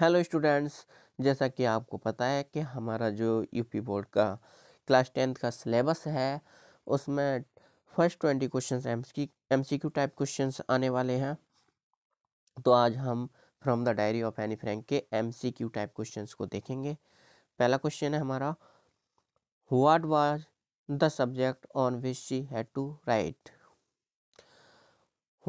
hello students जैसा कि आपको पता है कि हमारा जो यूपी बोर्ड का क्लास टेंथ का सिलेबस है उसमें first twenty question M C Q type question आने वाले हैं तो आज हम from the diary of Anne Frank के M C Q type question को देखेंगे पहला क्वेश्चन है हमारा what was the subject on which she had to write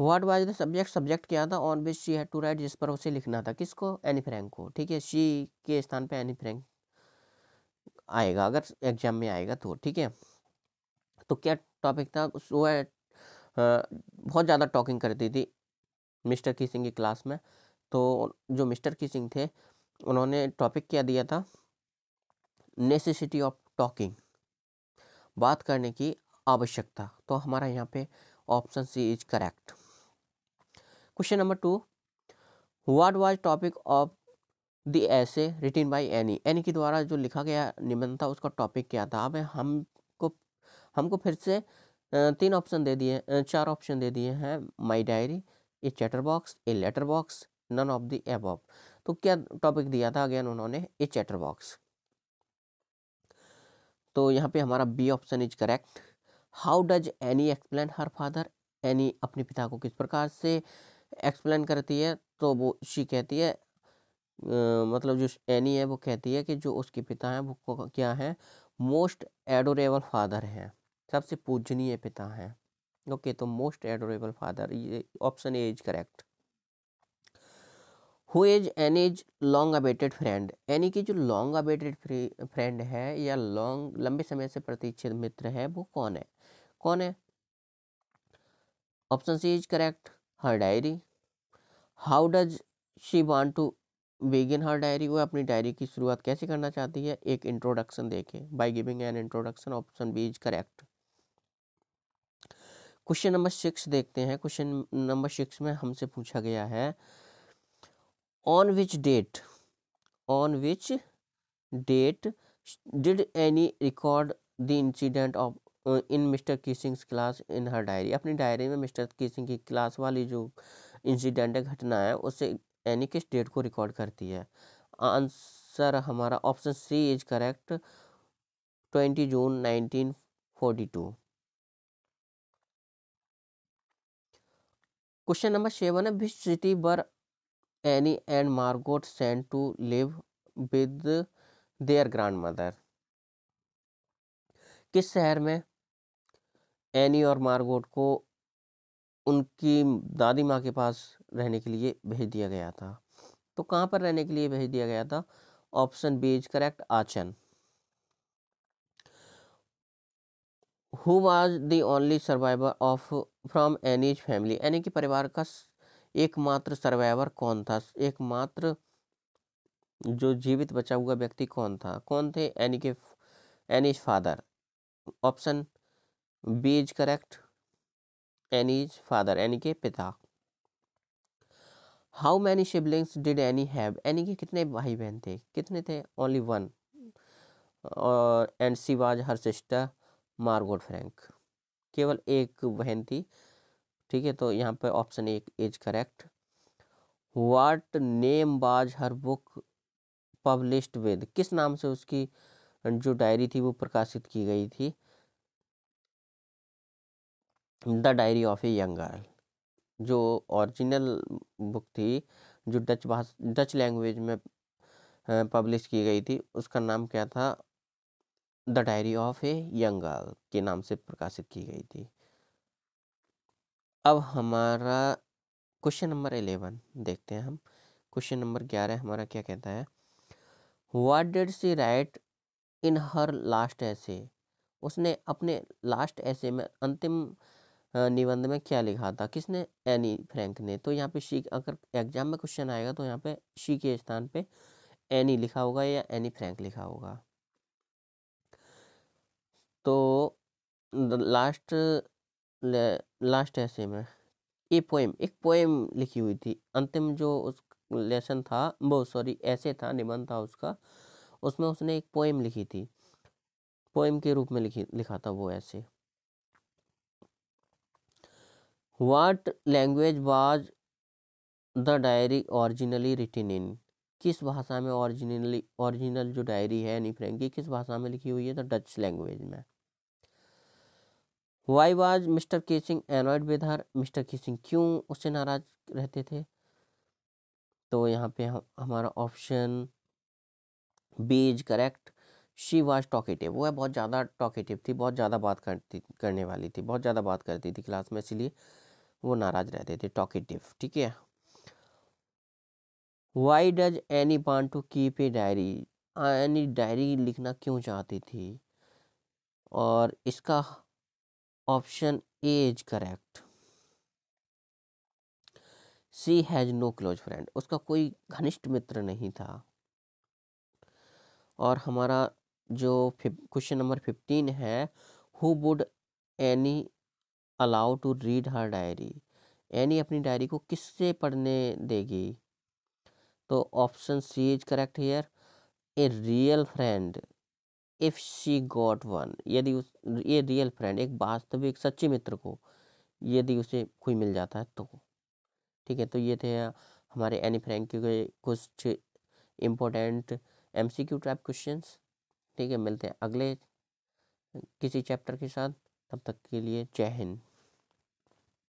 what was the subject subject क्या था on which she had to write जिस पर उसे लिखना था किसको एनी फ्रैंक को ठीक है शी के स्थान पे एनी फ्रैंक आएगा अगर एग्जाम में आएगा तो ठीक है तो क्या टॉपिक था वो है बहुत ज़्यादा टॉकिंग करती थी मिस्टर किसिंग की क्लास में तो जो मिस्टर किसिंग थे उन्होंने टॉपिक क्या दिया था नेसेसिटी ऑफ टॉकिंग बात करने की आवश्यकता तो हमारा यहाँ पे option C is correct question number two what was topic of the essay written by any any के द्वारा जो लिखा गया निबंध था उसका टॉपिक क्या था अब हमको हमको फिर से तीन ऑप्शन दे दिए चार ऑप्शन दे दिए हैं my diary a chatterbox a letter box none of the above तो क्या टॉपिक दिया था अगेन उन्होंने ए चैटर बॉक्स तो यहाँ पे हमारा B option is correct how does Anne explain her father Anne अपने पिता को किस प्रकार से uh, एक्सप्लेन करती है तो वो शी कहती है मतलब जो एनी है वो कहती है कि जो उसके पिता हैं वो क्या है मोस्ट एडोरेबल फादर हैं सबसे पूजनीय पिता हैं ओके तो मोस्ट एडोरेबल फादर ये option A is correct who is an is long awaited friend यानी कि जो लॉन्ग अबेटेड फ्रेंड है या लॉन्ग लंबे समय से प्रतीक्षित मित्र है वो कौन है कौन है option C is correct her diary how does she want to begin her diary वो अपनी डायरी की शुरुआत कैसे करना चाहती है एक इंट्रोडक्शन देके by giving an introduction option B is correct question number six देखते हैं क्वेश्चन नंबर सिक्स में हमसे पूछा गया है on which date on which date did Anne record the incident of in Mr Keesing's class in her diary अपनी डायरी में मिस्टर किसिंग की क्लास वाली जो इंसिडेंट है घटना है उसे यानी कि स्टेट को रिकॉर्ड करती है आंसर हमारा option C is correct twenty June nineteen forty two question number seven है which city were Anne and Margot sent to live with their grandmother किस शहर में एनी और मार्गोट को उनकी दादी माँ के पास रहने के लिए भेज दिया गया था तो कहाँ पर रहने के लिए भेज दिया गया था option B is correct Aachen who was the only survivor of from Anne's family Anne के परिवार का एकमात्र सर्वाइवर कौन था एकमात्र जो जीवित बचा हुआ व्यक्ति कौन था कौन थे एनी के Anne's father option B is correct Anne's father Anne के पिता how many siblings did Anne have Anne के कितने भाई बहन थे कितने थे ओनली वन और and she was her sister Margot Frank केवल एक बहन थी ठीक है तो यहाँ पर ऑप्शन एक is correct what name was her book published with किस नाम से उसकी जो डायरी थी वो प्रकाशित की गई थी the diary of a young girl जो ओरिजिनल बुक थी जो डच भाषा डच लैंग्वेज में पब्लिश की गई थी उसका नाम क्या था the diary of a young girl के नाम से प्रकाशित की गई थी अब हमारा क्वेश्चन नंबर एलेवन देखते हैं हम क्वेश्चन नंबर ग्यारह हमारा क्या कहता है what did she write in her last ऐसे उसने अपने लास्ट ऐसे में अंतिम निबंध में क्या लिखा था किसने एनी फ्रैंक ने तो यहाँ पे शी अगर एग्जाम में क्वेश्चन आएगा तो यहाँ पे शी के स्थान पे एनी लिखा होगा या एनी फ्रैंक लिखा होगा तो लास्ट लास्ट ऐसे में ए पोएम एक पोएम लिखी हुई थी अंतिम जो उस लेसन था वो सॉरी ऐसे था निबंध था उसका उसमें उसने एक पोएम लिखी थी पोएम के रूप में लिखी लिखा था वो ऐसे what language was the diary originally written in किस भाषा में ओरिजिनली ओरिजिनल जो डायरी है एनी फ्रैंक की किस भाषा में लिखी हुई है द डच लैंग्वेज में why was mister Keesing annoyed with her mister Keesing क्यों उससे नाराज रहते थे तो यहाँ पे हम हमारा option B is correct she was talkative वो है बहुत ज़्यादा टॉकेटिव थी बहुत ज़्यादा बात करती करने वाली थी बहुत ज़्यादा बात करती थी क्लास में इसलिए वो नाराज रहते थे टॉकेटिव ठीक है वाई डज एनी बान to keep a diary Anne diary लिखना क्यों चाहती थी और इसका option A is correct she has no close friend उसका कोई घनिष्ठ मित्र नहीं था और हमारा जो क्वेश्चन नंबर फिफ्टीन है who would Anne allow to read her diary Anne अपनी डायरी को किससे पढ़ने देगी तो option C is correct her a real friend if she got one यदि उस ये रियल फ्रेंड एक वास्तविक सच्चे मित्र को यदि उसे कोई मिल जाता है तो ठीक है तो ये थे हमारे एनी फ्रेंड के कुछ important M C Q type question ठीक है मिलते हैं अगले किसी चैप्टर के साथ तब तक के लिए जय हिंद